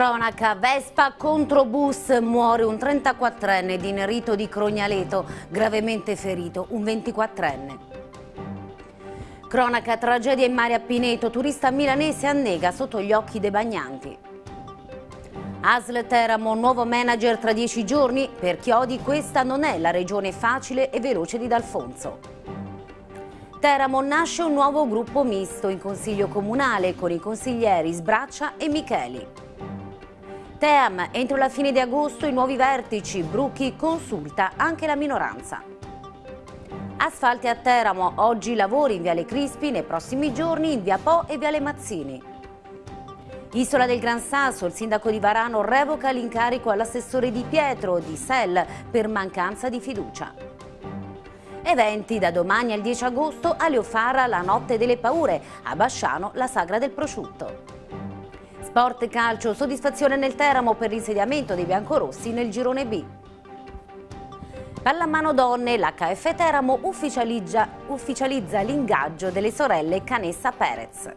Cronaca, Vespa contro bus, muore un 34enne di Nerito di Crognaleto, gravemente ferito un 24enne. Cronaca, tragedia in mare a Pineto, turista milanese annega sotto gli occhi dei bagnanti. ASL Teramo, nuovo manager tra dieci giorni, per Chiodi questa non è la regione facile e veloce di D'Alfonso. Teramo nasce un nuovo gruppo misto in consiglio comunale con i consiglieri Sbraccia e Micheli. Team, entro la fine di agosto i nuovi vertici, Brucchi consulta anche la minoranza. Asfalti a Teramo, oggi lavori in Viale Crispi, nei prossimi giorni in Via Po e Viale Mazzini. Isola del Gran Sasso, il sindaco di Varano revoca l'incarico all'assessore Di Pietro di Sel per mancanza di fiducia. Eventi da domani al 10 agosto a Leofara la notte delle paure, a Basciano la sagra del prosciutto. Sport e calcio, soddisfazione nel Teramo per l'insediamento dei biancorossi nel girone B. Pallamano donne, l'HF Teramo ufficializza, ufficializza l'ingaggio delle sorelle Canessa Perez.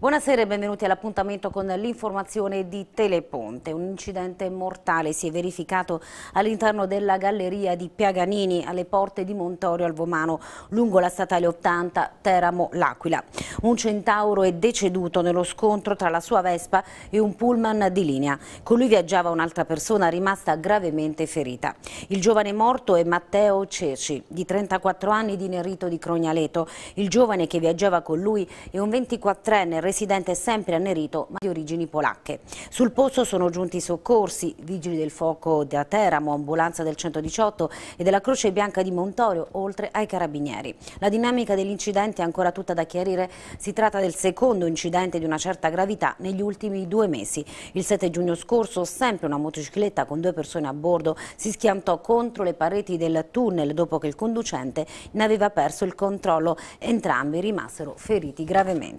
Buonasera e benvenuti all'appuntamento con l'informazione di Teleponte. Un incidente mortale si è verificato all'interno della galleria di Piaganini alle porte di Montorio al Vomano lungo la statale 80 Teramo L'Aquila. Un centauro è deceduto nello scontro tra la sua Vespa e un pullman di linea. Con lui viaggiava un'altra persona rimasta gravemente ferita. Il giovane morto è Matteo Ceci, di 34 anni di Nerito di Crognaleto. Il giovane che viaggiava con lui è un 24enne residente sempre a Nerito ma di origini polacche. Sul posto sono giunti i soccorsi, vigili del fuoco da Teramo, ambulanza del 118 e della Croce Bianca di Montorio, oltre ai carabinieri. La dinamica dell'incidente è ancora tutta da chiarire, si tratta del secondo incidente di una certa gravità negli ultimi due mesi. Il 7 giugno scorso sempre una motocicletta con due persone a bordo si schiantò contro le pareti del tunnel dopo che il conducente ne aveva perso il controllo. Entrambi rimasero feriti gravemente.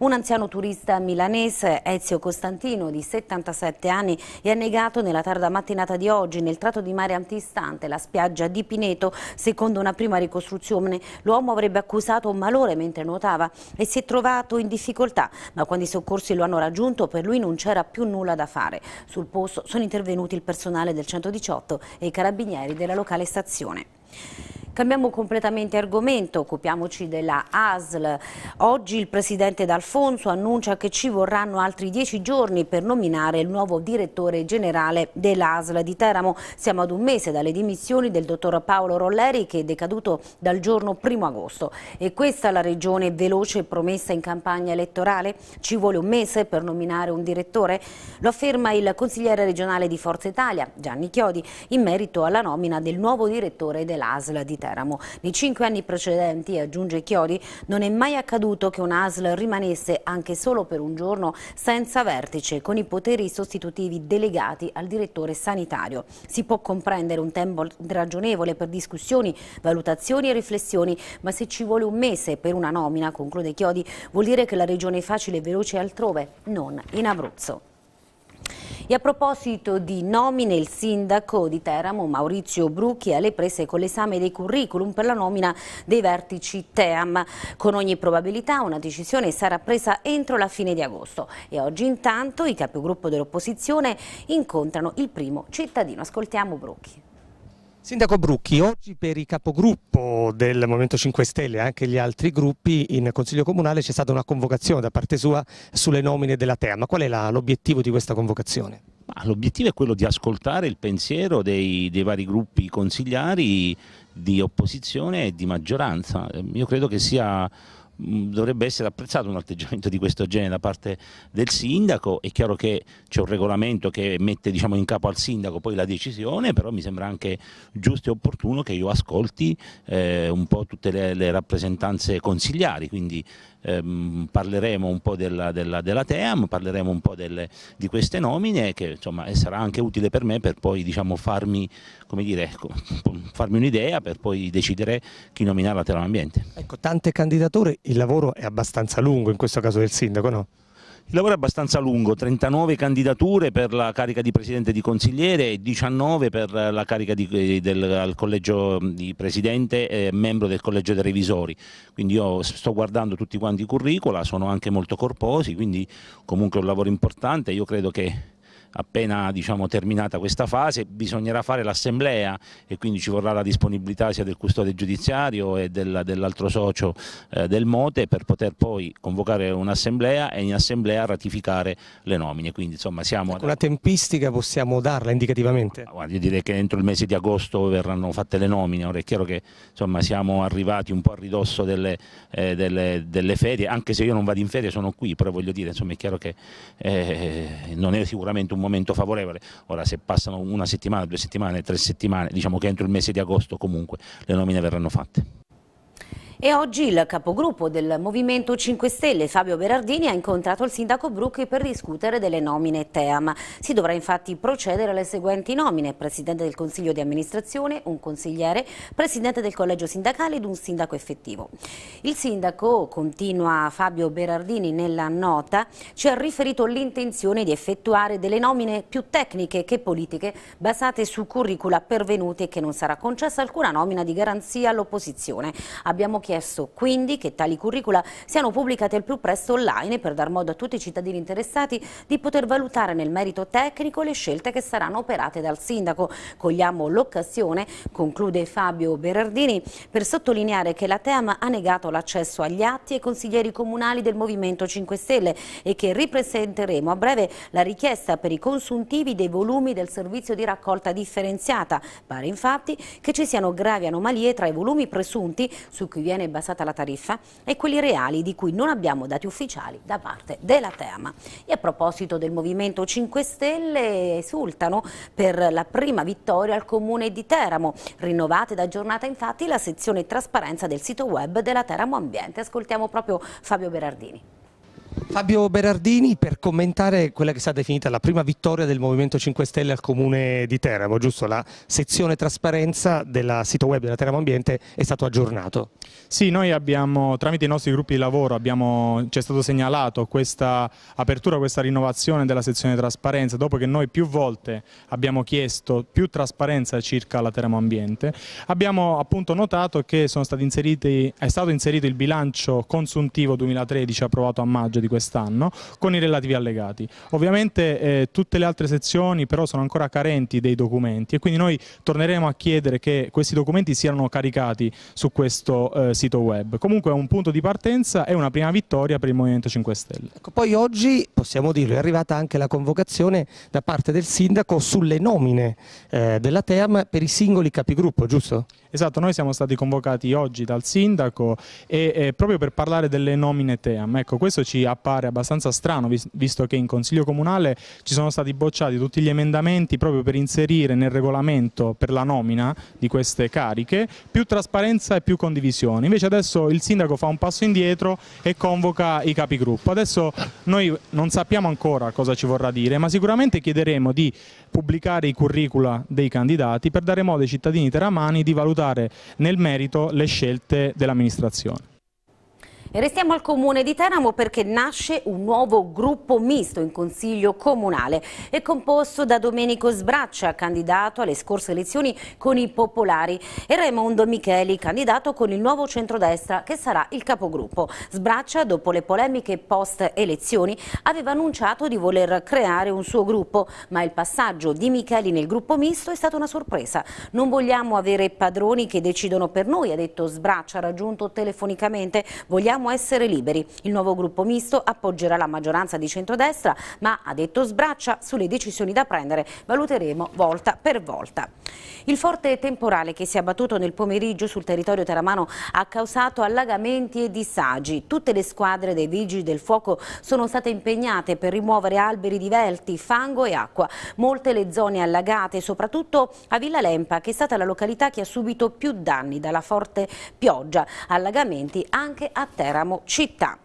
Una un anziano turista milanese, Ezio Costantino, di 77 anni, è annegato nella tarda mattinata di oggi nel tratto di mare antistante la spiaggia di Pineto. Secondo una prima ricostruzione, l'uomo avrebbe accusato un malore mentre nuotava e si è trovato in difficoltà, ma quando i soccorsi lo hanno raggiunto per lui non c'era più nulla da fare. Sul posto sono intervenuti il personale del 118 e i carabinieri della locale stazione. Cambiamo completamente argomento, occupiamoci della ASL. Oggi il presidente D'Alfonso annuncia che ci vorranno altri dieci giorni per nominare il nuovo direttore generale dell'ASL di Teramo. Siamo ad un mese dalle dimissioni del dottor Paolo Rolleri che è decaduto dal giorno 1 agosto. E questa la regione veloce promessa in campagna elettorale? Ci vuole un mese per nominare un direttore? Lo afferma il consigliere regionale di Forza Italia, Gianni Chiodi, in merito alla nomina del nuovo direttore dell'ASL di Teramo. Teramo. Nei cinque anni precedenti, aggiunge Chiodi, non è mai accaduto che un ASL rimanesse anche solo per un giorno senza vertice, con i poteri sostitutivi delegati al direttore sanitario. Si può comprendere un tempo ragionevole per discussioni, valutazioni e riflessioni, ma se ci vuole un mese per una nomina, conclude Chiodi, vuol dire che la regione è facile e veloce altrove, non in Abruzzo. E a proposito di nomine, il sindaco di Teramo, Maurizio Brucchi, è alle prese con l'esame dei curriculum per la nomina dei vertici TEAM. Con ogni probabilità una decisione sarà presa entro la fine di agosto. E oggi intanto i capogruppo dell'opposizione incontrano il primo cittadino. Ascoltiamo Brucchi. Sindaco Brucchi, oggi per i capogruppo del Movimento 5 Stelle e anche gli altri gruppi in Consiglio Comunale c'è stata una convocazione da parte sua sulle nomine della TEA, ma qual è l'obiettivo di questa convocazione? L'obiettivo è quello di ascoltare il pensiero dei, dei vari gruppi consigliari di opposizione e di maggioranza. Io credo che sia Mm, dovrebbe essere apprezzato un atteggiamento di questo genere da parte del sindaco, è chiaro che c'è un regolamento che mette diciamo, in capo al sindaco poi la decisione, però mi sembra anche giusto e opportuno che io ascolti eh, un po' tutte le, le rappresentanze consigliari, quindi ehm, parleremo un po' della, della, della, TEAM, parleremo un po' delle, di queste nomine che insomma, sarà anche utile per me per poi diciamo, farmi, ecco, farmi un'idea per poi decidere chi nominare la TEAM Ambiente. Ecco, tante candidature, il lavoro è abbastanza lungo in questo caso del sindaco, no? Il lavoro è abbastanza lungo, 39 candidature per la carica di presidente di consigliere e 19 per la carica di, eh, del, al collegio mm, di presidente e eh, membro del collegio dei revisori. Quindi io sto guardando tutti quanti i curricula, sono anche molto corposi, quindi comunque è un lavoro importante. Io credo che appena diciamo, terminata questa fase bisognerà fare l'assemblea e quindi ci vorrà la disponibilità sia del custode giudiziario e del, dell'altro socio eh, del Mote per poter poi convocare un'assemblea e in assemblea ratificare le nomine. Quindi insomma siamo... Ecco, una tempistica possiamo darla indicativamente? Ah, Guarda, io direi che entro il mese di agosto verranno fatte le nomine, ora è chiaro che insomma, siamo arrivati un po' a ridosso delle, eh, delle, delle ferie, anche se io non vado in ferie sono qui, però voglio dire, insomma è chiaro che eh, non è sicuramente un un momento favorevole, ora se passano una settimana, due settimane, tre settimane, diciamo che entro il mese di agosto comunque le nomine verranno fatte. E oggi il capogruppo del Movimento 5 Stelle, Fabio Berardini, ha incontrato il sindaco Brucchi per discutere delle nomine TEAM. Si dovrà infatti procedere alle seguenti nomine, presidente del Consiglio di amministrazione, un consigliere, presidente del collegio sindacale ed un sindaco effettivo. Il sindaco, continua Fabio Berardini nella nota, ci ha riferito l'intenzione di effettuare delle nomine più tecniche che politiche basate su curricula pervenute e che non sarà concessa alcuna nomina di garanzia all'opposizione. Abbiamo chiesto chiesto quindi che tali curricula siano pubblicate il più presto online per dar modo a tutti i cittadini interessati di poter valutare nel merito tecnico le scelte che saranno operate dal sindaco. Cogliamo l'occasione, conclude Fabio Berardini, per sottolineare che la TEAM ha negato l'accesso agli atti e consiglieri comunali del Movimento 5 Stelle e che ripresenteremo a breve la richiesta per i consuntivi dei volumi del servizio di raccolta differenziata. Pare infatti che ci siano gravi anomalie tra i volumi presunti su cui viene viene basata la tariffa e quelli reali di cui non abbiamo dati ufficiali da parte della Teama. E a proposito del Movimento 5 Stelle esultano per la prima vittoria al Comune di Teramo. Rinnovata ed aggiornata infatti la sezione trasparenza del sito web della Teramo Ambiente. Ascoltiamo proprio Fabio Berardini. Fabio Berardini per commentare quella che è stata definita la prima vittoria del Movimento 5 Stelle al Comune di Teramo, giusto? La sezione trasparenza del sito web della Teramo Ambiente è stato aggiornato. Sì, noi abbiamo, tramite i nostri gruppi di lavoro ci è stato segnalato questa apertura, questa rinnovazione della sezione trasparenza, dopo che noi più volte abbiamo chiesto più trasparenza circa la Teramo Ambiente. Abbiamo appunto notato che inseriti, è stato inserito il bilancio consuntivo 2013 approvato a maggio di quest'anno con i relativi allegati. Ovviamente eh, tutte le altre sezioni però sono ancora carenti dei documenti e quindi noi torneremo a chiedere che questi documenti siano caricati su questo eh, sito web. Comunque è un punto di partenza e una prima vittoria per il Movimento 5 Stelle. Ecco, poi oggi, possiamo dirlo, è arrivata anche la convocazione da parte del sindaco sulle nomine eh, della TEAM per i singoli capigruppo, giusto? Esatto, noi siamo stati convocati oggi dal sindaco e, eh, proprio per parlare delle nomine TEAM. Ecco, questo ci appare abbastanza strano, visto che in Consiglio Comunale ci sono stati bocciati tutti gli emendamenti proprio per inserire nel regolamento per la nomina di queste cariche più trasparenza e più condivisione. Invece adesso il sindaco fa un passo indietro e convoca i capigruppo. Adesso noi non sappiamo ancora cosa ci vorrà dire, ma sicuramente chiederemo di pubblicare i curricula dei candidati per dare modo ai cittadini teramani di valutare nel merito le scelte dell'amministrazione. E restiamo al comune di Teramo perché nasce un nuovo gruppo misto in consiglio comunale. È composto da Domenico Sbraccia, candidato alle scorse elezioni con i popolari, e Raimondo Micheli, candidato con il nuovo centrodestra che sarà il capogruppo. Sbraccia, dopo le polemiche post elezioni, aveva annunciato di voler creare un suo gruppo, ma il passaggio di Micheli nel gruppo misto è stata una sorpresa. Non vogliamo avere padroni che decidono per noi, ha detto Sbraccia, raggiunto telefonicamente. Vogliamo Vogliamo essere liberi. Il nuovo gruppo misto appoggerà la maggioranza di centrodestra, ma ha detto sbraccia sulle decisioni da prendere. Valuteremo volta per volta. Il forte temporale che si è abbattuto nel pomeriggio sul territorio teramano ha causato allagamenti e disagi. Tutte le squadre dei vigili del fuoco sono state impegnate per rimuovere alberi divelti, fango e acqua. Molte le zone allagate, soprattutto a Villa Lempa, che è stata la località che ha subito più danni dalla forte pioggia. Allagamenti anche a terra Teramo città.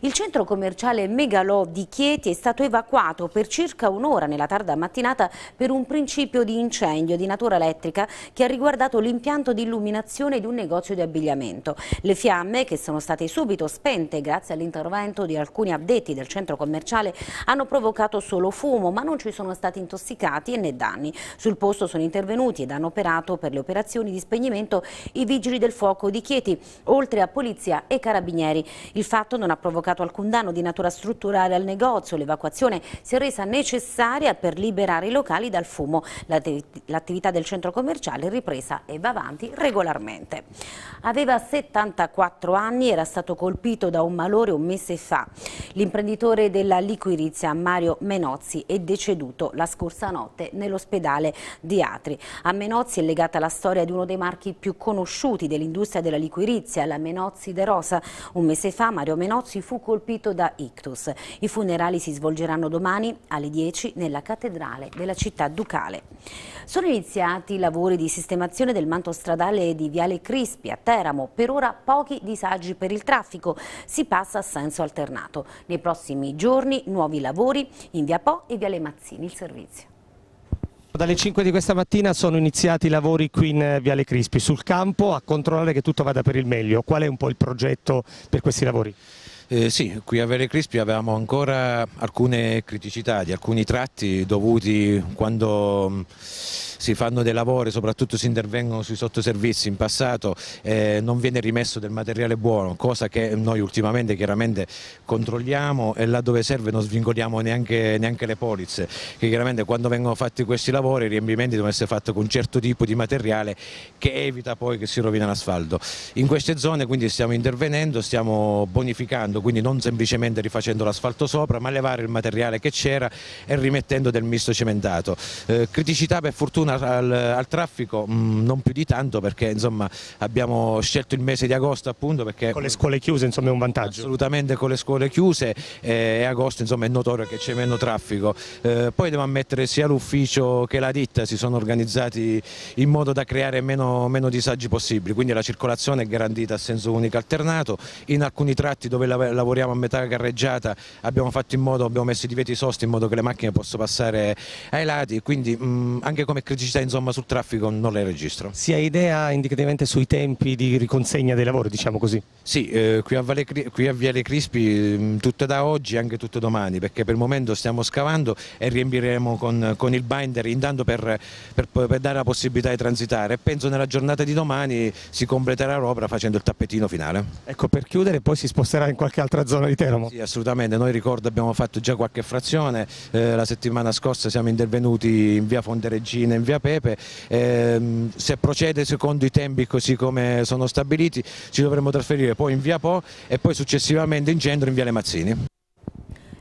Il centro commerciale Megalò di Chieti è stato evacuato per circa un'ora nella tarda mattinata per un principio di incendio di natura elettrica che ha riguardato l'impianto di illuminazione di un negozio di abbigliamento. Le fiamme, che sono state subito spente grazie all'intervento di alcuni addetti del centro commerciale, hanno provocato solo fumo, ma non ci sono stati intossicati né danni. Sul posto sono intervenuti ed hanno operato per le operazioni di spegnimento i vigili del fuoco di Chieti, oltre a polizia e carabinieri. Il fatto non ha provocato alcun danno di natura strutturale al negozio. L'evacuazione si è resa necessaria per liberare i locali dal fumo. L'attività del centro commerciale è ripresa e va avanti regolarmente. Aveva 74 anni, era stato colpito da un malore un mese fa. L'imprenditore della liquirizia Mario Menozzi è deceduto la scorsa notte nell'ospedale di Atri. A Menozzi è legata la storia di uno dei marchi più conosciuti dell'industria della liquirizia, la Menozzi De Rosa. Un mese fa Mario Menozzi Rinozzi fu colpito da ictus. I funerali si svolgeranno domani alle 10 nella cattedrale della città ducale. Sono iniziati i lavori di sistemazione del manto stradale di Viale Crispi a Teramo. Per ora pochi disagi per il traffico. Si passa a senso alternato. Nei prossimi giorni nuovi lavori in Via Po e Viale Mazzini. Il servizio. Dalle 5 di questa mattina sono iniziati i lavori qui in eh, Viale Crispi, sul campo a controllare che tutto vada per il meglio. Qual è un po' il progetto per questi lavori? Eh, sì, qui a Vere Crispi avevamo ancora alcune criticità di alcuni tratti dovuti quando si fanno dei lavori, soprattutto si intervengono sui sottoservizi, in passato eh, non viene rimesso del materiale buono, cosa che noi ultimamente chiaramente controlliamo e laddove serve non svingoliamo neanche, neanche le polizze, che chiaramente quando vengono fatti questi lavori i riempimenti devono essere fatti con un certo tipo di materiale che evita poi che si rovina l'asfalto. In queste zone quindi stiamo intervenendo, stiamo bonificando, quindi non semplicemente rifacendo l'asfalto sopra, ma levare il materiale che c'era e rimettendo del misto cementato. Eh, criticità per fortuna al, al traffico mh, mm, non più di tanto perché insomma, abbiamo scelto il mese di agosto appunto perché... Con le scuole chiuse insomma, è un vantaggio. Assolutamente con le scuole chiuse eh, e agosto insomma, è notorio che c'è meno traffico. Eh, poi devo ammettere sia l'ufficio che la ditta si sono organizzati in modo da creare meno, meno disagi possibili, quindi la circolazione è garantita a senso unico alternato, in alcuni tratti dove lavoriamo a metà carreggiata abbiamo fatto in modo, abbiamo messo i divieti sosti in modo che le macchine possano passare ai lati, quindi mh, mm, anche come critica criticità insomma, sul traffico non le registro. Si ha idea indicativamente sui tempi di riconsegna dei lavori, diciamo così? Sì, eh, qui, a vale, qui, a Viale Crispi mm, tutte da oggi e anche tutte domani, perché per il momento stiamo scavando e riempiremo con, con il binder intanto per, per, per, dare la possibilità di transitare. Penso nella giornata di domani si completerà l'opera facendo il tappetino finale. Ecco, per chiudere poi si sposterà in qualche altra zona di Teramo? Sì, assolutamente. Noi ricordo abbiamo fatto già qualche frazione, eh, la settimana scorsa siamo intervenuti in via Fonte Regina, in via Pepe, eh, se procede secondo i tempi così come sono stabiliti ci dovremo trasferire poi in via Po e poi successivamente in centro in via Le Mazzini.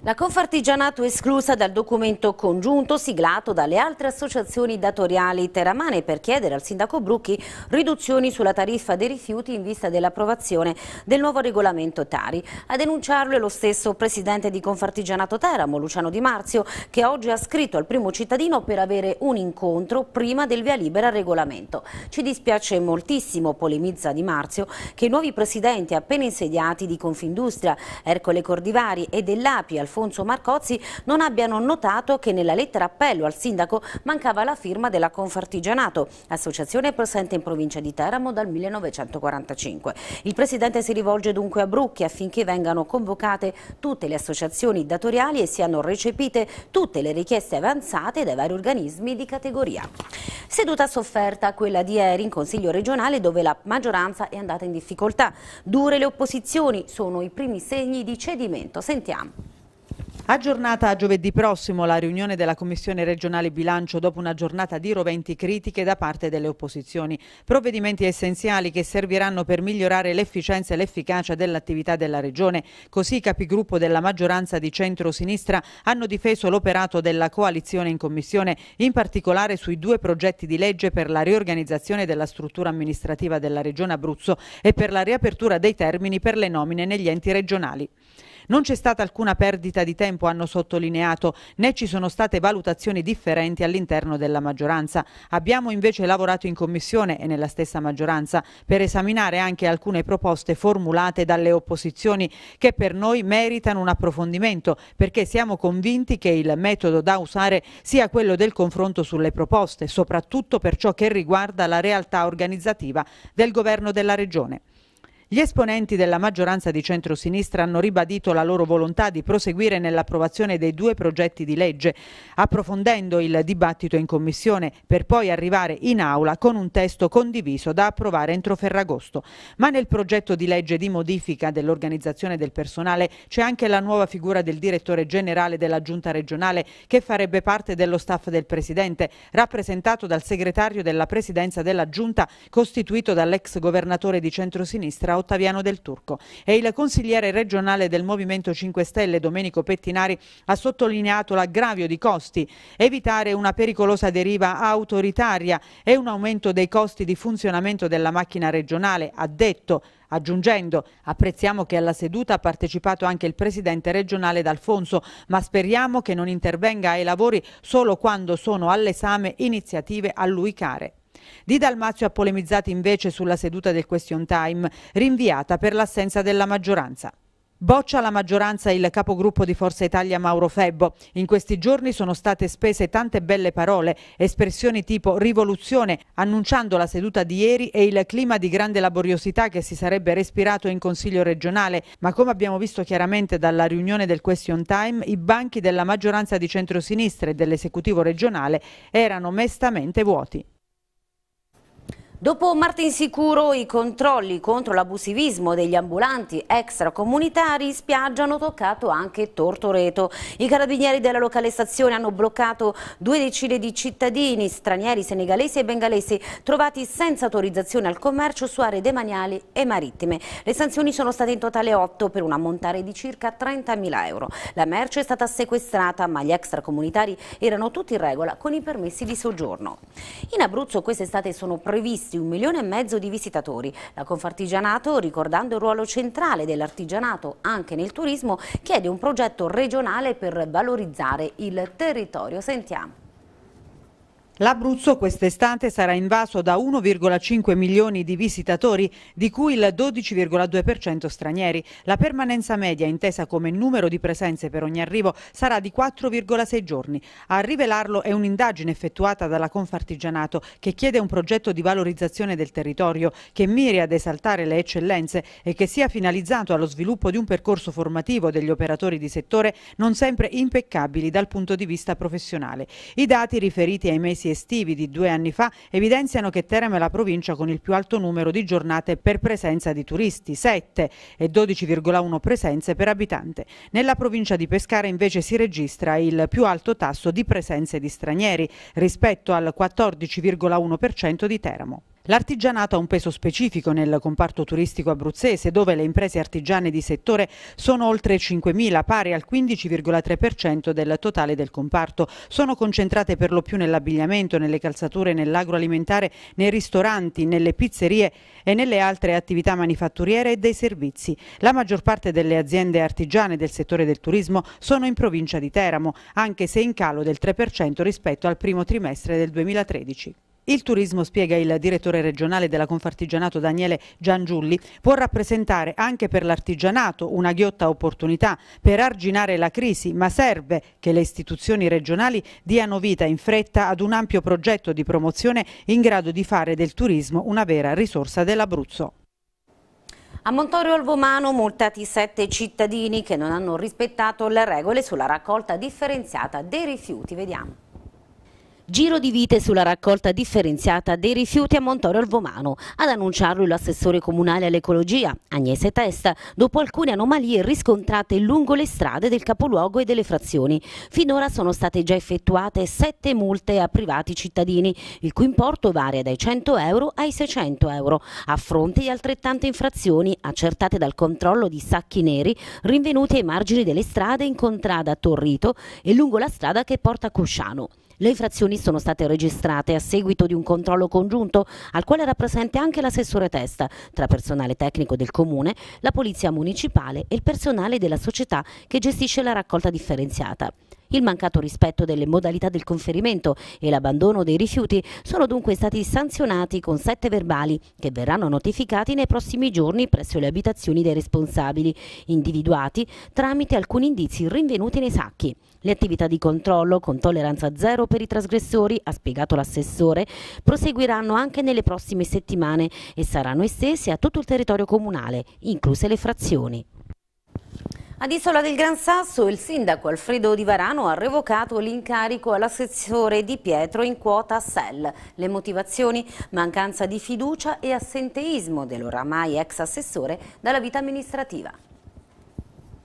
La Confartigianato esclusa dal documento congiunto siglato dalle altre associazioni datoriali teramane per chiedere al sindaco Brucchi riduzioni sulla tariffa dei rifiuti in vista dell'approvazione del nuovo regolamento Tari. A denunciarlo è lo stesso presidente di Confartigianato Teramo, Luciano Di Marzio, che oggi ha scritto al primo cittadino per avere un incontro prima del via libera al regolamento. Ci dispiace moltissimo, polemizza Di Marzio, che i nuovi presidenti appena insediati di Confindustria, Ercole Cordivari e dell'API, Alfonso Marcozzi non abbiano notato che nella lettera appello al sindaco mancava la firma della Confartigianato, associazione presente in provincia di Teramo dal 1945. Il Presidente si rivolge dunque a Brucchi affinché vengano convocate tutte le associazioni datoriali e siano recepite tutte le richieste avanzate dai vari organismi di categoria. Seduta sofferta quella di ieri in Consiglio regionale dove la maggioranza è andata in difficoltà. Dure le opposizioni sono i primi segni di cedimento. Sentiamo. Aggiornata a giovedì prossimo la riunione della Commissione regionale bilancio dopo una giornata di roventi critiche da parte delle opposizioni. Provvedimenti essenziali che serviranno per migliorare l'efficienza e l'efficacia dell'attività della Regione. Così i capigruppo della maggioranza di centro-sinistra hanno difeso l'operato della coalizione in Commissione, in particolare sui due progetti di legge per la riorganizzazione della struttura amministrativa della Regione Abruzzo e per la riapertura dei termini per le nomine negli enti regionali. Non c'è stata alcuna perdita di tempo, hanno sottolineato, né ci sono state valutazioni differenti all'interno della maggioranza. Abbiamo invece lavorato in commissione e nella stessa maggioranza per esaminare anche alcune proposte formulate dalle opposizioni che per noi meritano un approfondimento perché siamo convinti che il metodo da usare sia quello del confronto sulle proposte, soprattutto per ciò che riguarda la realtà organizzativa del governo della Regione. Gli esponenti della maggioranza di centrosinistra hanno ribadito la loro volontà di proseguire nell'approvazione dei due progetti di legge, approfondendo il dibattito in commissione per poi arrivare in aula con un testo condiviso da approvare entro Ferragosto. Ma nel progetto di legge di modifica dell'organizzazione del personale c'è anche la nuova figura del direttore generale della giunta regionale che farebbe parte dello staff del presidente, rappresentato dal segretario della presidenza della giunta costituito dall'ex governatore di centrosinistra Ottaviano Del Turco. E il consigliere regionale del Movimento 5 Stelle, Domenico Pettinari, ha sottolineato l'aggravio di costi, evitare una pericolosa deriva autoritaria e un aumento dei costi di funzionamento della macchina regionale, ha detto aggiungendo apprezziamo che alla seduta ha partecipato anche il presidente regionale D'Alfonso, ma speriamo che non intervenga ai lavori solo quando sono all'esame iniziative a lui care. Di Dalmazio ha polemizzato invece sulla seduta del question time, rinviata per l'assenza della maggioranza. Boccia la maggioranza il capogruppo di Forza Italia Mauro Febbo. In questi giorni sono state spese tante belle parole, espressioni tipo rivoluzione, annunciando la seduta di ieri e il clima di grande laboriosità che si sarebbe respirato in Consiglio regionale, ma come abbiamo visto chiaramente dalla riunione del Question Time, i banchi della maggioranza di centrosinistra e dell'esecutivo regionale erano mestamente vuoti. Dopo Sicuro i controlli contro l'abusivismo degli ambulanti extracomunitari in spiaggia hanno toccato anche Tortoreto. I carabinieri della locale stazione hanno bloccato due decine di cittadini stranieri senegalesi e bengalesi trovati senza autorizzazione al commercio su aree demaniali e marittime. Le sanzioni sono state in totale 8 per un ammontare di circa 30.000 euro. La merce è stata sequestrata ma gli extracomunitari erano tutti in regola con i permessi di soggiorno. In Abruzzo quest'estate sono previsti di un milione e mezzo di visitatori. La Confartigianato, ricordando il ruolo centrale dell'artigianato anche nel turismo, chiede un progetto regionale per valorizzare il territorio. Sentiamo. L'Abruzzo quest'estate sarà invaso da 1,5 milioni di visitatori, di cui il 12,2% stranieri. La permanenza media, intesa come numero di presenze per ogni arrivo, sarà di 4,6 giorni. A rivelarlo è un'indagine effettuata dalla Confartigianato che chiede un progetto di valorizzazione del territorio che miri ad esaltare le eccellenze e che sia finalizzato allo sviluppo di un percorso formativo degli operatori di settore non sempre impeccabili dal punto di vista professionale. I dati riferiti ai mesi estivi di due anni fa evidenziano che Teramo è la provincia con il più alto numero di giornate per presenza di turisti, 7 e 12,1 presenze per abitante. Nella provincia di Pescara invece si registra il più alto tasso di presenze di stranieri rispetto al 14,1% di Teramo. L'artigianato ha un peso specifico nel comparto turistico abruzzese, dove le imprese artigiane di settore sono oltre 5.000, pari al 15,3% del totale del comparto. Sono concentrate per lo più nell'abbigliamento, nelle calzature, nell'agroalimentare, nei ristoranti, nelle pizzerie e nelle altre attività manifatturiere e dei servizi. La maggior parte delle aziende artigiane del settore del turismo sono in provincia di Teramo, anche se in calo del 3% rispetto al primo trimestre del 2013. Il turismo, spiega il direttore regionale della Confartigianato Daniele Giangiulli, può rappresentare anche per l'artigianato una ghiotta opportunità per arginare la crisi, ma serve che le istituzioni regionali diano vita in fretta ad un ampio progetto di promozione in grado di fare del turismo una vera risorsa dell'Abruzzo. A Montorio Alvomano multati sette cittadini che non hanno rispettato le regole sulla raccolta differenziata dei rifiuti. Vediamo. Giro di vite sulla raccolta differenziata dei rifiuti a Montorio Alvomano, ad annunciarlo l'assessore comunale all'ecologia, Agnese Testa, dopo alcune anomalie riscontrate lungo le strade del capoluogo e delle frazioni. Finora sono state già effettuate sette multe a privati cittadini, il cui importo varia dai 100 euro ai 600 euro, a fronte di altrettante infrazioni accertate dal controllo di sacchi neri rinvenuti ai margini delle strade in contrada a Torrito e lungo la strada che porta a Cusciano. Le infrazioni sono state registrate a seguito di un controllo congiunto al quale era presente anche l'assessore Testa, tra personale tecnico del comune, la polizia municipale e il personale della società che gestisce la raccolta differenziata. Il mancato rispetto delle modalità del conferimento e l'abbandono dei rifiuti sono dunque stati sanzionati con sette verbali che verranno notificati nei prossimi giorni presso le abitazioni dei responsabili, individuati tramite alcuni indizi rinvenuti nei sacchi. Le attività di controllo con tolleranza zero per i trasgressori, ha spiegato l'assessore, proseguiranno anche nelle prossime settimane e saranno estese a tutto il territorio comunale, incluse le frazioni. Ad Isola del Gran Sasso il sindaco Alfredo Di Varano ha revocato l'incarico all'assessore Di Pietro in quota SEL. Le motivazioni? Mancanza di fiducia e assenteismo dell'oramai ex assessore dalla vita amministrativa.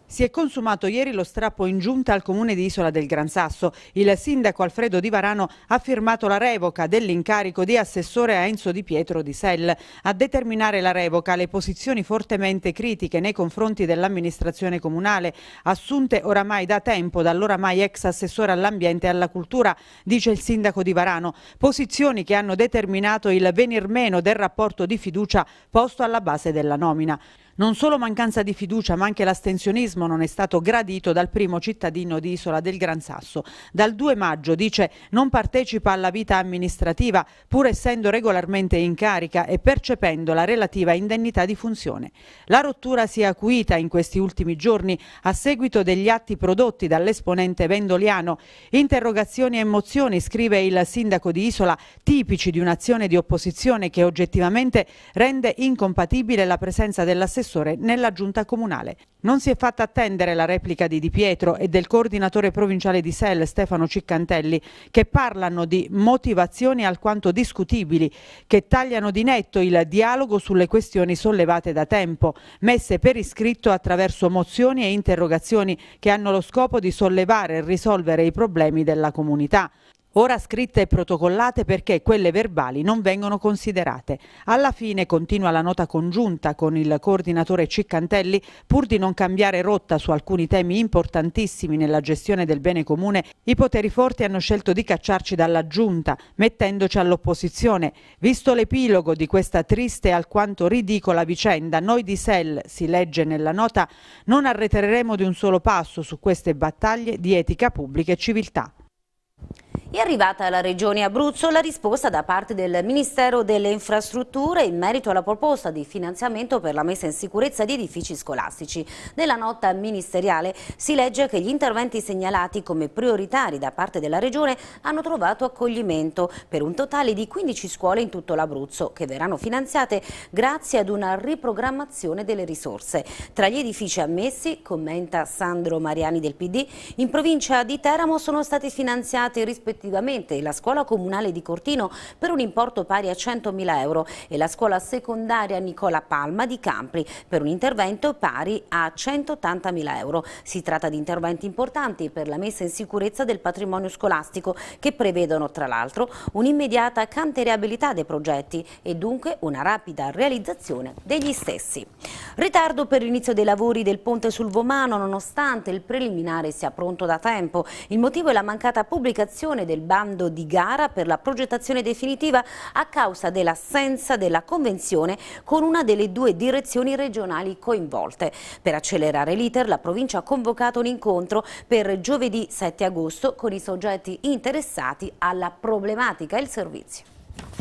Si è consumato ieri lo strappo in giunta al comune di Isola del Gran Sasso. Il sindaco Alfredo Di Varano ha firmato la revoca dell'incarico di assessore a Enzo Di Pietro di Sell. A determinare la revoca le posizioni fortemente critiche nei confronti dell'amministrazione comunale, assunte oramai da tempo dall'oramai ex assessore all'ambiente e alla cultura, dice il sindaco Di Varano. Posizioni che hanno determinato il venir meno del rapporto di fiducia posto alla base della nomina. Non solo mancanza di fiducia, ma anche l'astensionismo non è stato gradito dal primo cittadino di Isola del Gran Sasso. Dal 2 maggio, dice, non partecipa alla vita amministrativa, pur essendo regolarmente in carica e percependo la relativa indennità di funzione. La rottura si è acuita in questi ultimi giorni a seguito degli atti prodotti dall'esponente Vendoliano. Interrogazioni e mozioni, scrive il sindaco di Isola, tipici di un'azione di opposizione che oggettivamente rende incompatibile la presenza dell'assessore assessore nella giunta comunale. Non si è fatta attendere la replica di Di Pietro e del coordinatore provinciale di SEL Stefano Ciccantelli che parlano di motivazioni alquanto discutibili che tagliano di netto il dialogo sulle questioni sollevate da tempo, messe per iscritto attraverso mozioni e interrogazioni che hanno lo scopo di sollevare e risolvere i problemi della comunità ora scritte e protocollate perché quelle verbali non vengono considerate. Alla fine continua la nota congiunta con il coordinatore Ciccantelli, pur di non cambiare rotta su alcuni temi importantissimi nella gestione del bene comune, i poteri forti hanno scelto di cacciarci dalla giunta, mettendoci all'opposizione. Visto l'epilogo di questa triste e alquanto ridicola vicenda, noi di SEL, si legge nella nota, non arretreremo di un solo passo su queste battaglie di etica pubblica e civiltà. È arrivata alla Regione Abruzzo la risposta da parte del Ministero delle Infrastrutture in merito alla proposta di finanziamento per la messa in sicurezza di edifici scolastici. Nella nota ministeriale si legge che gli interventi segnalati come prioritari da parte della Regione hanno trovato accoglimento per un totale di 15 scuole in tutto l'Abruzzo che verranno finanziate grazie ad una riprogrammazione delle risorse. Tra gli edifici ammessi, commenta Sandro Mariani del PD, in provincia di Teramo sono stati finanziati rispetto rispettivamente la scuola comunale di Cortino per un importo pari a 100.000 euro e la scuola secondaria Nicola Palma di Campri per un intervento pari a 180.000 euro. Si tratta di interventi importanti per la messa in sicurezza del patrimonio scolastico che prevedono tra l'altro un'immediata cantierabilità dei progetti e dunque una rapida realizzazione degli stessi. Ritardo per l'inizio dei lavori del ponte sul Vomano nonostante il preliminare sia pronto da tempo. Il motivo è la mancata pubblicazione l'estinzione del bando di gara per la progettazione definitiva a causa dell'assenza della convenzione con una delle due direzioni regionali coinvolte. Per accelerare l'iter la provincia ha convocato un incontro per giovedì 7 agosto con i soggetti interessati alla problematica e il servizio.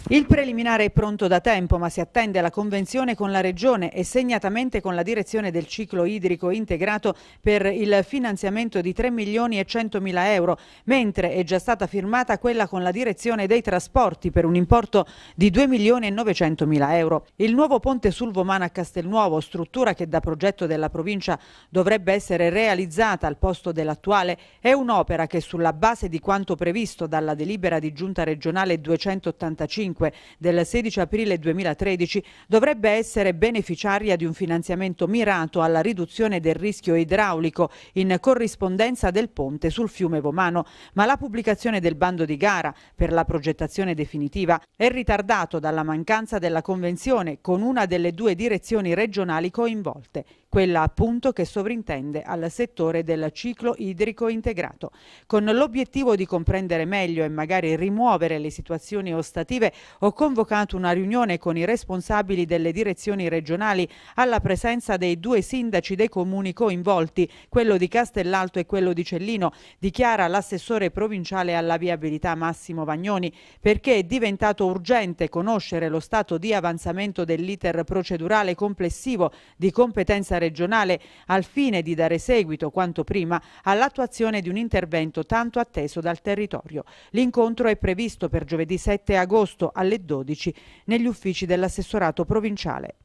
Il preliminare è pronto da tempo, ma si attende la convenzione con la Regione e segnatamente con la direzione del ciclo idrico integrato per il finanziamento di 3 milioni e 100 mila euro, mentre è già stata firmata quella con la direzione dei trasporti per un importo di 2 milioni e 900 mila euro. Il nuovo ponte sul Vomana a Castelnuovo, struttura che da progetto della provincia dovrebbe essere realizzata al posto dell'attuale, è un'opera che sulla base di quanto previsto dalla delibera di giunta regionale 285 5 del 16 aprile 2013 dovrebbe essere beneficiaria di un finanziamento mirato alla riduzione del rischio idraulico in corrispondenza del ponte sul fiume Vomano, ma la pubblicazione del bando di gara per la progettazione definitiva è ritardato dalla mancanza della convenzione con una delle due direzioni regionali coinvolte quella appunto che sovrintende al settore del ciclo idrico integrato. Con l'obiettivo di comprendere meglio e magari rimuovere le situazioni ostative ho convocato una riunione con i responsabili delle direzioni regionali alla presenza dei due sindaci dei comuni coinvolti, quello di Castellalto e quello di Cellino, dichiara l'assessore provinciale alla viabilità Massimo Vagnoni, perché è diventato urgente conoscere lo stato di avanzamento dell'iter procedurale complessivo di competenza regionale regionale al fine di dare seguito quanto prima all'attuazione di un intervento tanto atteso dal territorio. L'incontro è previsto per giovedì 7 agosto alle 12 negli uffici dell'assessorato provinciale.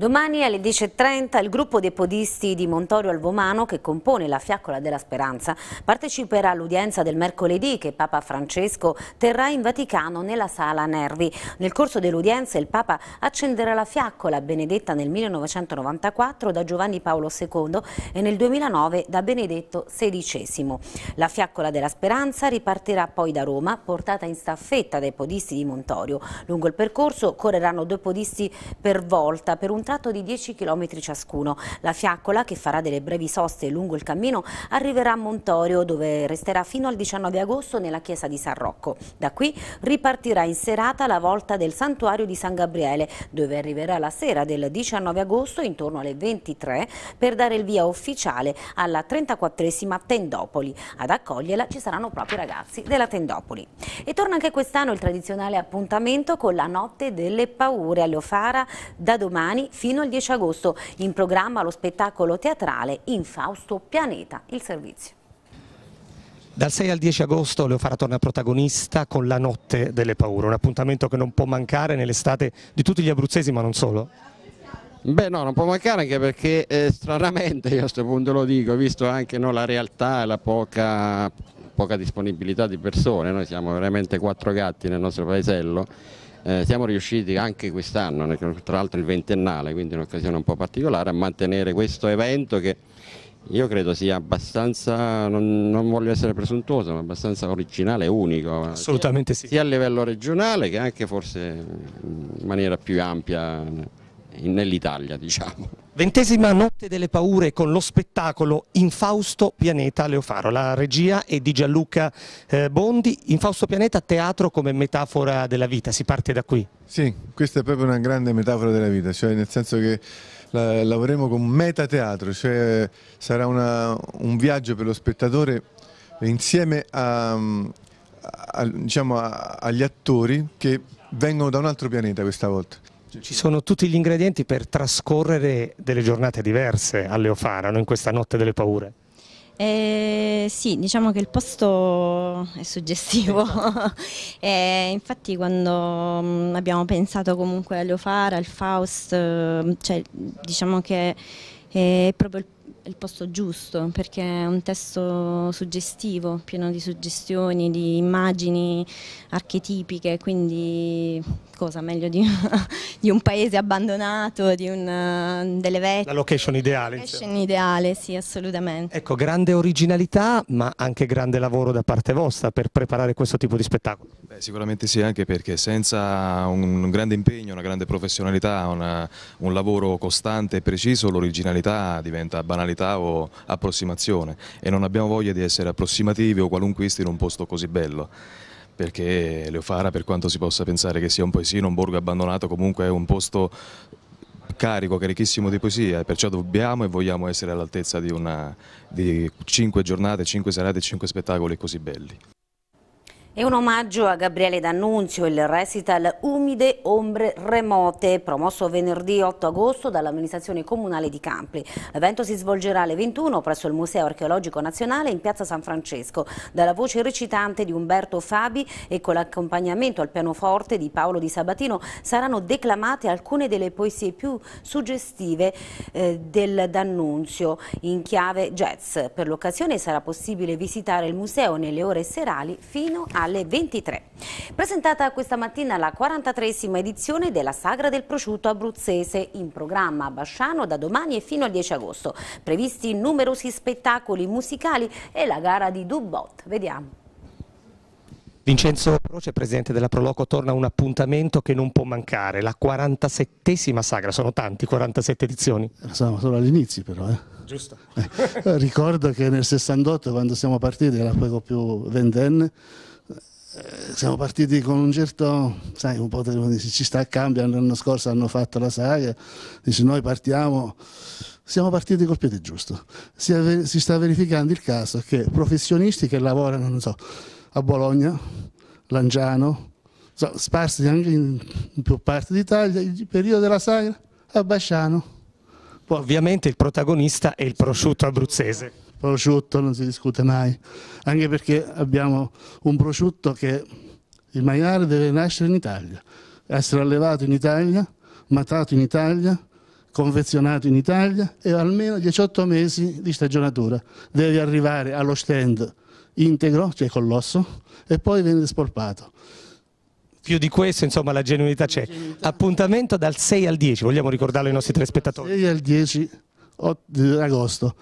Domani alle 10.30 il gruppo dei podisti di Montorio Alvomano, che compone la Fiaccola della Speranza, parteciperà all'udienza del mercoledì che Papa Francesco terrà in Vaticano nella Sala Nervi. Nel corso dell'udienza il Papa accenderà la fiaccola benedetta nel 1994 da Giovanni Paolo II e nel 2009 da Benedetto XVI. La Fiaccola della Speranza ripartirà poi da Roma, portata in staffetta dai podisti di Montorio. Lungo il percorso correranno due podisti per volta per un tratto di 10 km ciascuno. La fiaccola, che farà delle brevi soste lungo il cammino, arriverà a Montorio, dove resterà fino al 19 agosto nella chiesa di San Rocco. Da qui ripartirà in serata la volta del santuario di San Gabriele, dove arriverà la sera del 19 agosto intorno alle 23 per dare il via ufficiale alla 34esima Tendopoli. Ad accoglierla ci saranno proprio i ragazzi della Tendopoli. E torna anche quest'anno il tradizionale appuntamento con la Notte delle Paure a Leofara da domani fino al 10 agosto. In programma lo spettacolo teatrale In Fausto Pianeta, il servizio. Dal 6 al 10 agosto Leofara torna protagonista con La Notte delle Paure, un appuntamento che non può mancare nell'estate di tutti gli abruzzesi ma non solo. Beh no, non può mancare anche perché eh, stranamente, io a questo punto lo dico, visto anche no, la realtà e la poca, poca disponibilità di persone, noi siamo veramente quattro gatti nel nostro paesello, eh, siamo riusciti anche quest'anno, tra l'altro il ventennale, quindi un'occasione un po' particolare, a mantenere questo evento che io credo sia abbastanza, non, non voglio essere presuntuoso, ma abbastanza originale e unico. Assolutamente sì. Sia a livello regionale che anche forse in maniera più ampia nell'Italia, diciamo. Ventesima notte delle paure con lo spettacolo Infausto Pianeta Leofaro. La regia è di Gianluca eh, Bondi. Infausto Pianeta, teatro come metafora della vita, si parte da qui. Sì, questa è proprio una grande metafora della vita, cioè nel senso che la, lavoreremo con metateatro, cioè sarà una, un viaggio per lo spettatore insieme a, a, diciamo, a, agli attori che vengono da un altro pianeta questa volta. Ci sono tutti gli ingredienti per trascorrere delle giornate diverse a Leofarano in questa notte delle paure. Eh, sì, diciamo che il posto è suggestivo, eh, infatti quando mm, abbiamo pensato comunque a Leofara, al Faust, eh, cioè, diciamo che eh, è proprio il posto il posto giusto perché è un testo suggestivo, pieno di suggestioni, di immagini archetipiche, quindi cosa meglio di, di un paese abbandonato, di un, delle vecchie. La location ideale. La location insieme. ideale, sì, assolutamente. Ecco, grande originalità ma anche grande lavoro da parte vostra per preparare questo tipo di spettacolo. Beh, sicuramente sì, anche perché senza un, grande impegno, una grande professionalità, una, un lavoro costante e preciso, l'originalità diventa banale banalità o approssimazione e non abbiamo voglia di essere approssimativi o qualunquisti in un posto così bello perché Leofara per quanto si possa pensare che sia un poesino, un borgo abbandonato comunque è un posto carico, carichissimo di poesia, e perciò dobbiamo e vogliamo essere all'altezza di, una, di 5 giornate, cinque serate, cinque spettacoli così belli. È un omaggio a Gabriele D'Annunzio, il recital Umide Ombre Remote, promosso venerdì 8 agosto dall'amministrazione comunale di Campli. L'evento si svolgerà alle 21 presso il Museo Archeologico Nazionale in piazza San Francesco, dalla voce recitante di Umberto Fabi e con l'accompagnamento al pianoforte di Paolo Di Sabatino saranno declamate alcune delle poesie più suggestive eh, del D'Annunzio in chiave jazz. Per l'occasione sarà possibile visitare il museo nelle ore serali fino alle alle 23. Presentata questa mattina la 43esima edizione della Sagra del Prosciutto Abruzzese, in programma a Basciano da domani e fino al 10 agosto. Previsti numerosi spettacoli musicali e la gara di Dubot. Vediamo. Vincenzo Croce, presidente della Proloco, torna a un appuntamento che non può mancare, la 47esima sagra, sono tanti, 47 edizioni. Eh, siamo solo all'inizio però. Eh. Giusto. Eh. Ricordo che nel 68, quando siamo partiti, era poco più ventenne, eh, siamo partiti con un certo, sai, un po' di ci sta a cambio, l'anno scorso hanno fatto la saga, dice noi partiamo, siamo partiti col piede giusto. Si, è, si, sta verificando il caso che professionisti che lavorano, non so, a Bologna, Langiano, so, sparsi anche in, in più parti d'Italia, il periodo della sagra a Basciano. Ovviamente il protagonista è il prosciutto abruzzese prosciutto non si discute mai, anche perché abbiamo un prosciutto che il maiale deve nascere in Italia, essere allevato in Italia, matato in Italia, confezionato in Italia e almeno 18 mesi di stagionatura. Deve arrivare allo stand integro, cioè colosso, e poi viene spolpato più di questo, insomma, la genuinità c'è. Appuntamento dal 6 al 10, vogliamo ricordarlo ai nostri tre spettatori. 6 al 10 agosto.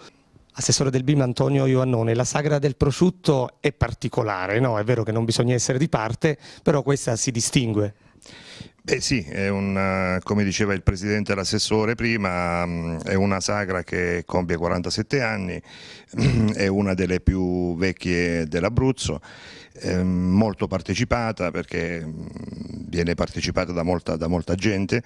Assessore del BIM Antonio Ioannone, la sagra del prosciutto è particolare, no? È vero che non bisogna essere di parte, però questa si distingue. Beh sì, un, eh, come diceva il Presidente e l'assessore prima, mm, è una sagra che compie 47 anni, è una delle più vecchie dell'Abruzzo Ehm, molto partecipata perché mm, viene partecipata da molta, da molta gente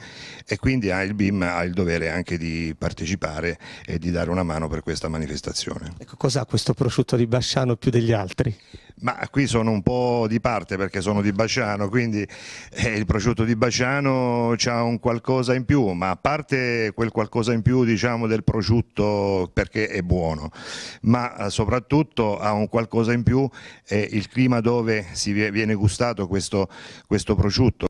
e quindi ha il BIM ha il dovere anche di partecipare e di dare una mano per questa manifestazione. Ecco, cos'ha questo prosciutto di Basciano più degli altri? Ma qui sono un po' di parte perché sono di Baciano, quindi eh, il prosciutto di Baciano ha un qualcosa in più, ma a parte quel qualcosa in più diciamo, del prosciutto perché è buono, ma eh, soprattutto ha un qualcosa in più eh, il clima dove si viene gustato questo, questo prosciutto.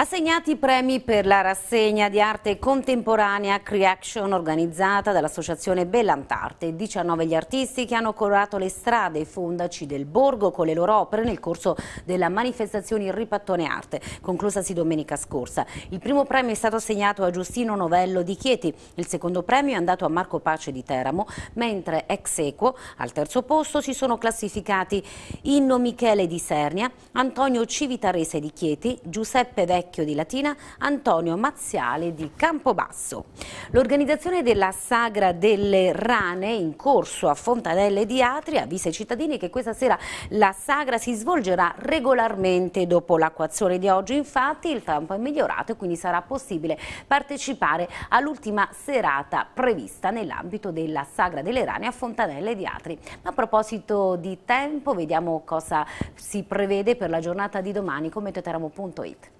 Assegnati i premi per la rassegna di arte contemporanea Creaction organizzata dall'associazione Bellantarte. 19 gli artisti che hanno colorato le strade e i fondaci del borgo con le loro opere nel corso della manifestazione Ripattone Arte, conclusasi domenica scorsa. Il primo premio è stato assegnato a Giustino Novello di Chieti, il secondo premio è andato a Marco Pace di Teramo, mentre ex equo al terzo posto si sono classificati Inno Michele di Sernia, Antonio Civitarese di Chieti, Giuseppe Vecchio Vecchio di Latina Antonio Mazziale di Campobasso. L'organizzazione della Sagra delle Rane in corso a Fontanelle di Atri avvisa i cittadini che questa sera la sagra si svolgerà regolarmente dopo l'acquazione di oggi. Infatti il tempo è migliorato e quindi sarà possibile partecipare all'ultima serata prevista nell'ambito della Sagra delle Rane a Fontanelle di Atri. Ma a proposito di tempo vediamo cosa si prevede per la giornata di domani con meteoteramo.it.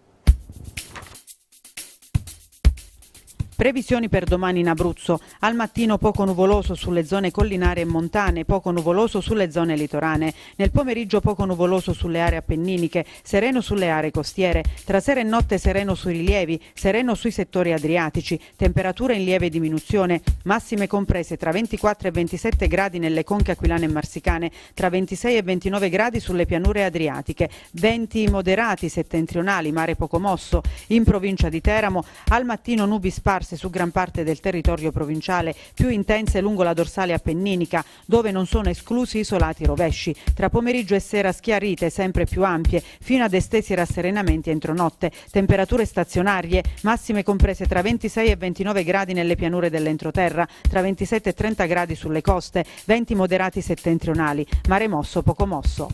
Previsioni per domani in Abruzzo. Al mattino poco nuvoloso sulle zone collinare e montane, poco nuvoloso sulle zone litorane. Nel pomeriggio poco nuvoloso sulle aree appenniniche, sereno sulle aree costiere. Tra sera e notte sereno sui rilievi, sereno sui settori adriatici. Temperature in lieve diminuzione, massime comprese tra 24 e 27 gradi nelle conche aquilane e marsicane, tra 26 e 29 gradi sulle pianure adriatiche. Venti moderati settentrionali, mare poco mosso. In provincia di Teramo al mattino nubi sparse verificarsi su gran parte del territorio provinciale, più intense lungo la dorsale appenninica, dove non sono esclusi isolati rovesci. Tra pomeriggio e sera schiarite sempre più ampie, fino ad estesi rasserenamenti entro notte. Temperature stazionarie, massime comprese tra 26 e 29 gradi nelle pianure dell'entroterra, tra 27 e 30 gradi sulle coste, venti moderati settentrionali, mare mosso poco mosso.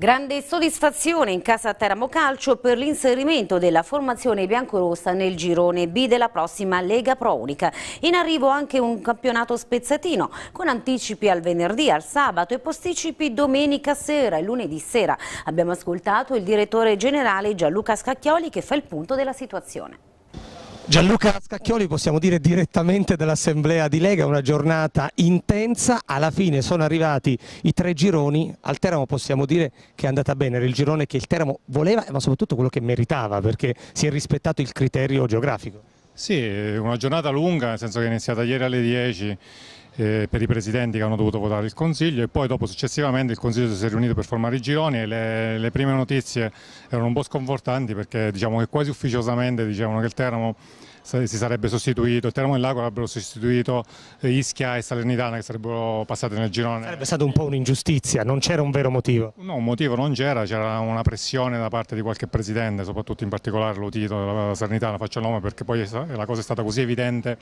Grande soddisfazione in casa Teramo Calcio per l'inserimento della formazione biancorossa nel girone B della prossima Lega Pro Unica. In arrivo anche un campionato spezzatino con anticipi al venerdì, al sabato e posticipi domenica sera e lunedì sera. Abbiamo ascoltato il direttore generale Gianluca Scacchioli che fa il punto della situazione. Gianluca Scacchioli possiamo dire direttamente dell'Assemblea di Lega, una giornata intensa, alla fine sono arrivati i tre gironi, al Teramo possiamo dire che è andata bene, era il girone che il Teramo voleva ma soprattutto quello che meritava perché si è rispettato il criterio geografico. Sì, una giornata lunga, nel senso che è iniziata ieri alle 10 eh, per i presidenti che hanno dovuto votare il Consiglio e poi dopo successivamente il Consiglio si è riunito per formare i gironi e le, le prime notizie erano un po' sconfortanti perché diciamo che quasi ufficiosamente dicevano che il Teramo si sarebbe sostituito, Teramo e Lago avrebbero sostituito Ischia e Salernitana che sarebbero passate nel girone. Sarebbe stata un po' un'ingiustizia, non c'era un vero motivo? No, un motivo non c'era, c'era una pressione da parte di qualche presidente, soprattutto in particolare Lotito della Salernitana, faccio il nome perché poi la cosa è stata così evidente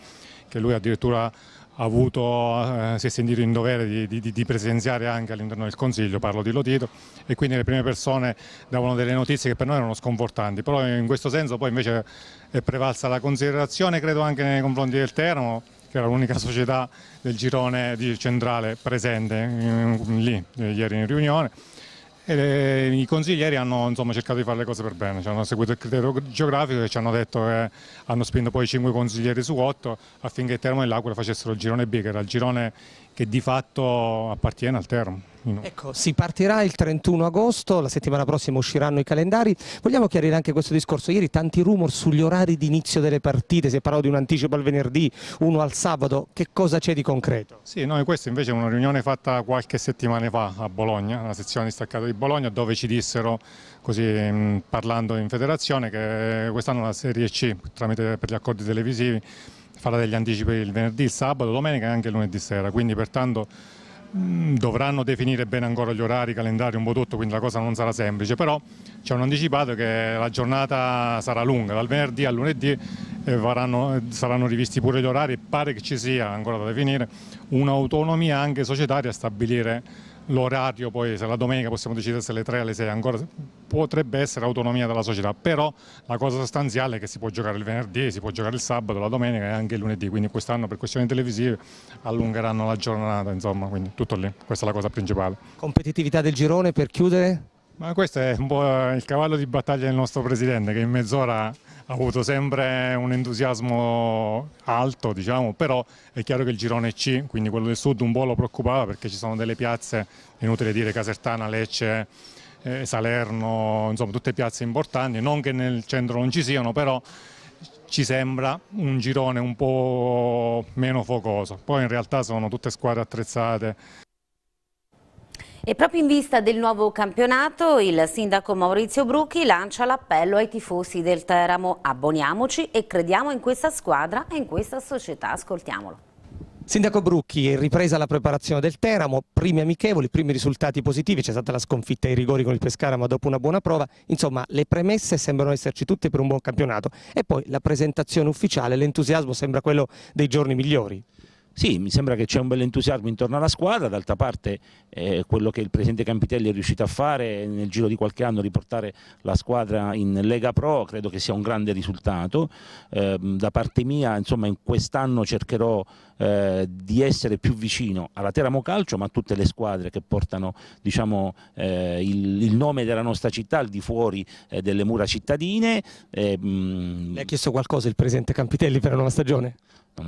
che lui addirittura avuto, eh, si è sentito in dovere di, di, di presenziare anche all'interno del Consiglio, parlo di Lotito, e quindi le prime persone davano delle notizie che per noi erano sconfortanti, però in questo senso poi invece è prevalsa la considerazione, credo anche nei confronti del Teramo, che era l'unica società del girone centrale presente in, in, lì ieri in riunione, e I consiglieri hanno insomma, cercato di fare le cose per bene, cioè, hanno seguito il criterio geografico e ci hanno detto che hanno spinto poi 5 consiglieri su 8 affinché Termo e l'Aquila facessero il girone B, che era il girone che di fatto appartiene al Termo. Ecco, si partirà il 31 agosto, la settimana prossima usciranno i calendari. Vogliamo chiarire anche questo discorso. Ieri tanti rumor sugli orari di inizio delle partite, si parlava di un anticipo al venerdì, uno al sabato. Che cosa c'è di concreto? Sì, noi questa invece è una riunione fatta qualche settimana fa a Bologna, alla sezione distaccata di Bologna, dove ci dissero, così parlando in federazione, che quest'anno la Serie C, tramite per gli accordi televisivi, farà degli anticipi il venerdì, sabato, domenica e anche lunedì sera, quindi pertanto mm, dovranno definire bene ancora gli orari, i calendari, un po' tutto, quindi la cosa non sarà semplice, però ci hanno anticipato che la giornata sarà lunga, dal venerdì al lunedì eh, Varanno, eh, saranno rivisti pure gli orari e pare che ci sia ancora da definire un'autonomia anche societaria a stabilire l'orario poi, se la domenica possiamo decidere se alle 3 alle 6 ancora potrebbe essere autonomia della società, però la cosa sostanziale è che si può giocare il venerdì, si può giocare il sabato, la domenica e anche il lunedì, quindi quest'anno per questioni televisive allungheranno la giornata, insomma, quindi tutto lì, questa è la cosa principale. Competitività del girone per chiudere? Ma questo è un po' il cavallo di battaglia del nostro presidente che in mezz'ora ha avuto sempre un entusiasmo alto, diciamo, però è chiaro che il girone C, quindi quello del sud, un po' lo preoccupava perché ci sono delle piazze, inutile dire Casertana, Lecce, eh, Salerno, insomma tutte piazze importanti, non che nel centro non ci siano, però ci sembra un girone un po' meno focoso. Poi in realtà sono tutte squadre attrezzate e proprio in vista del nuovo campionato, il sindaco Maurizio Brucchi lancia l'appello ai tifosi del Teramo. Abboniamoci e crediamo in questa squadra e in questa società. Ascoltiamolo. Sindaco Brucchi, ripresa la preparazione del Teramo, primi amichevoli, primi risultati positivi, c'è stata la sconfitta ai rigori con il Pescara ma dopo una buona prova, insomma le premesse sembrano esserci tutte per un buon campionato e poi la presentazione ufficiale, l'entusiasmo sembra quello dei giorni migliori. Sì, mi sembra che c'è un bel entusiasmo intorno alla squadra, d'altra parte eh, quello che il presidente Campitelli è riuscito a fare nel giro di qualche anno, riportare la squadra in Lega Pro, credo che sia un grande risultato. Eh, da parte mia, insomma, in quest'anno cercherò eh, di essere più vicino alla Teramo Calcio, ma a tutte le squadre che portano diciamo, eh, il, il, nome della nostra città al di fuori eh, delle mura cittadine. Mh... Eh, mm, le ha chiesto qualcosa il presidente Campitelli per la nuova stagione?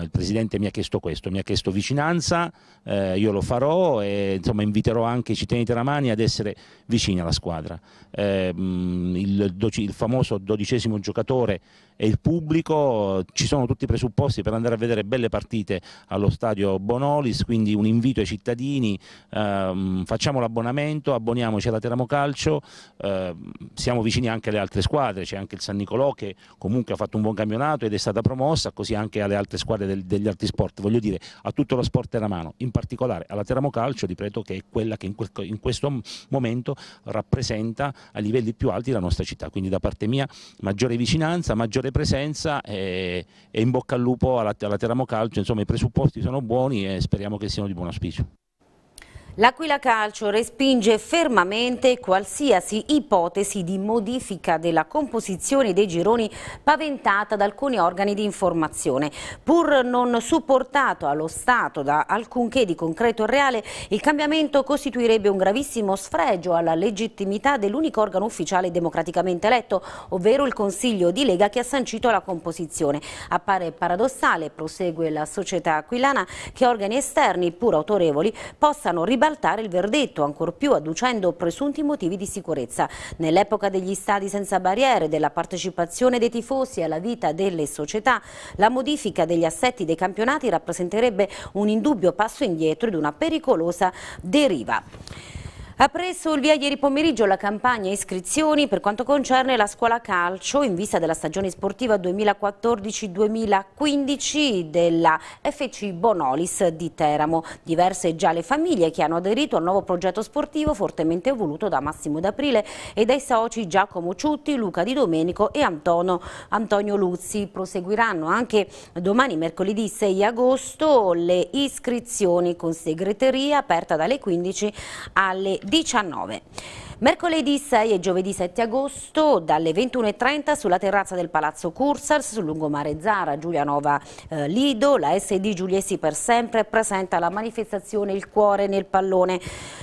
il Presidente mi ha chiesto questo, mi ha chiesto vicinanza, eh, io lo farò e insomma, inviterò anche i cittadini teramani ad essere vicini alla squadra. Eh, mm, il, il, famoso dodicesimo giocatore e il pubblico, ci sono tutti i presupposti per andare a vedere belle partite allo stadio Bonolis, quindi un invito ai cittadini, ehm, facciamo l'abbonamento, abboniamoci alla Teramo Calcio, ehm, siamo vicini anche alle altre squadre, c'è anche il San Nicolò che comunque ha fatto un buon campionato ed è stata promossa, così anche alle altre squadre del, degli altri sport, voglio dire a tutto lo sport teramano, in particolare alla Teramo Calcio, ripeto che è quella che in, quel, in questo momento rappresenta a livelli più alti la nostra città, quindi da parte mia maggiore vicinanza, maggiore fare presenza e, e in bocca al lupo alla, alla Teramo Calcio, insomma i presupposti sono buoni e speriamo che siano di buon auspicio. L'Aquila Calcio respinge fermamente qualsiasi ipotesi di modifica della composizione dei gironi paventata da alcuni organi di informazione. Pur non supportato allo Stato da alcunché di concreto e reale, il cambiamento costituirebbe un gravissimo sfregio alla legittimità dell'unico organo ufficiale democraticamente eletto, ovvero il Consiglio di Lega che ha sancito la composizione. Appare paradossale, prosegue la società aquilana, che organi esterni, pur autorevoli, possano ribadire ribaltare il verdetto, ancor più adducendo presunti motivi di sicurezza. Nell'epoca degli stadi senza barriere, della partecipazione dei tifosi alla vita delle società, la modifica degli assetti dei campionati rappresenterebbe un indubbio passo indietro ed una pericolosa deriva. Ha preso il via ieri pomeriggio la campagna iscrizioni per quanto concerne la scuola calcio in vista della stagione sportiva 2014-2015 della FC Bonolis di Teramo. Diverse già le famiglie che hanno aderito al nuovo progetto sportivo fortemente voluto da Massimo D'Aprile e dai soci Giacomo Ciutti, Luca Di Domenico e Antonio, Antonio Luzzi. Proseguiranno anche domani mercoledì 6 agosto le iscrizioni con segreteria aperta dalle 15 alle 18. 19. Mercoledì 6 e giovedì 7 agosto dalle 21.30 sulla terrazza del Palazzo Cursars sul lungomare Zara, Giulianova eh, Lido, la SD Giuliesi per sempre presenta la manifestazione Il cuore nel pallone.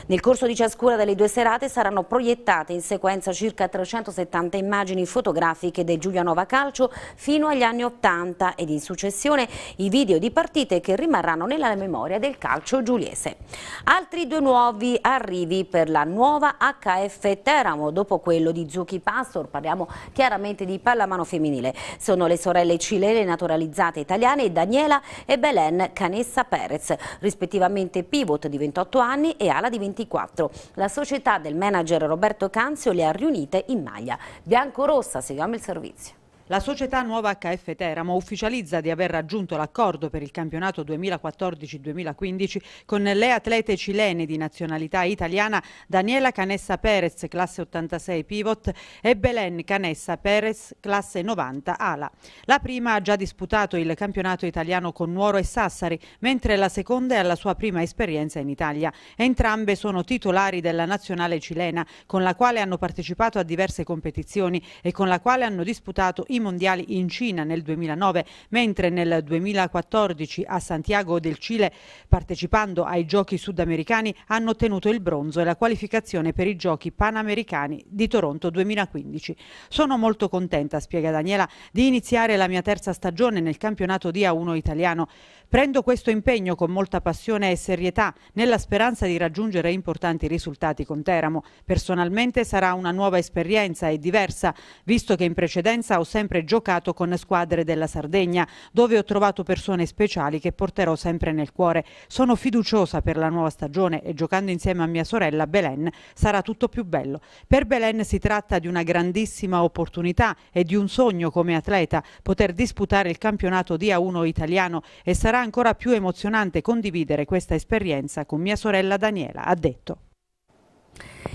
Nel corso di ciascuna delle due serate saranno proiettate in sequenza circa 370 immagini fotografiche del Giulianova Calcio fino agli anni 80 ed in successione i video di partite che rimarranno nella memoria del calcio giuliese. Altri due nuovi arrivi per la nuova HF Teramo, dopo quello di Zucchi Pastor, parliamo chiaramente di pallamano femminile. Sono le sorelle cilene naturalizzate italiane Daniela e Belen Canessa Perez, rispettivamente pivot di 28 anni e ala di 24. La società del manager Roberto Canzio le ha riunite in maglia biancorossa. Seguiamo il servizio. La società Nuova HF Teramo ufficializza di aver raggiunto l'accordo per il campionato 2014-2015 con le atlete cilene di nazionalità italiana Daniela Canessa Perez, classe 86 pivot, e Belen Canessa Perez, classe 90 ala. La prima ha già disputato il campionato italiano con Nuoro e Sassari, mentre la seconda è alla sua prima esperienza in Italia. Entrambe sono titolari della nazionale cilena, con la quale hanno partecipato a diverse competizioni e con la quale hanno disputato i mondiali in Cina nel 2009, mentre nel 2014 a Santiago del Cile, partecipando ai giochi sudamericani, hanno ottenuto il bronzo e la qualificazione per i giochi panamericani di Toronto 2015. Sono molto contenta, spiega Daniela, di iniziare la mia terza stagione nel campionato di A1 italiano. Prendo questo impegno con molta passione e serietà, nella speranza di raggiungere importanti risultati con Teramo. Personalmente sarà una nuova esperienza e diversa, visto che in precedenza ho sempre giocato con squadre della Sardegna, dove ho trovato persone speciali che porterò sempre nel cuore. Sono fiduciosa per la nuova stagione e giocando insieme a mia sorella Belen sarà tutto più bello. Per Belen si tratta di una grandissima opportunità e di un sogno come atleta, poter disputare il campionato di A1 italiano e sarà sarà ancora più emozionante condividere questa esperienza con mia sorella Daniela, ha detto.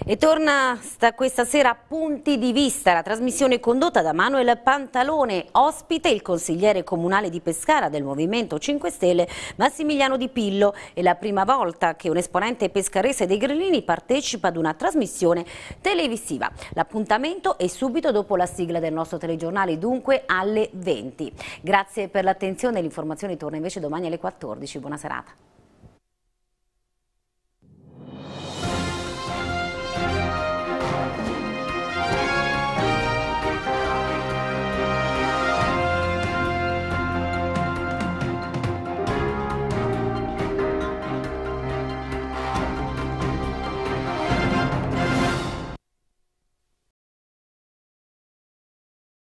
E torna questa sera Punti di Vista, la trasmissione condotta da Manuel Pantalone, ospite il consigliere comunale di Pescara del Movimento 5 Stelle Massimiliano Di Pillo. È la prima volta che un esponente pescarese dei Grillini partecipa ad una trasmissione televisiva. L'appuntamento è subito dopo la sigla del nostro telegiornale, dunque alle 20. Grazie per l'attenzione, l'informazione torna invece domani alle 14. Buona serata.